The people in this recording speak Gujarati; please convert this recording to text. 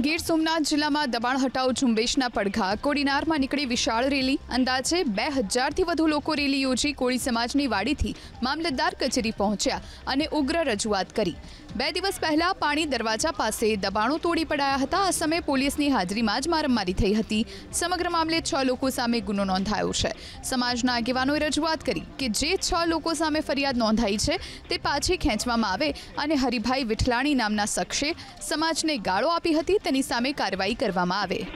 ગીર સોમનાથ જિલ્લામાં દબાણ હટાવ ઝુંબેશના પડઘા કોડીનારમાં નીકળી વિશાળ રેલી અંદાજે બે હજારથી વધુ લોકો રેલી યોજી કોળી સમાજની વાડીથી મામલતદાર કચેરી પહોંચ્યા અને ઉગ્ર રજૂઆત કરી બે દિવસ પહેલા પાણી દરવાજા પાસે દબાણો તોડી પડાયા હતા આ સમયે પોલીસની હાજરીમાં જ મારમારી થઈ હતી સમગ્ર મામલે છ લોકો સામે ગુનો નોંધાયો છે સમાજના આગેવાનોએ રજૂઆત કરી કે જે છ લોકો સામે ફરિયાદ નોંધાઈ છે તે પાછી ખેંચવામાં આવે અને હરિભાઈ વિઠલાણી નામના શખ્સે સમાજને ગાળો આપી હતી તેની સામે કાર્યવાહી કરવામાં આવે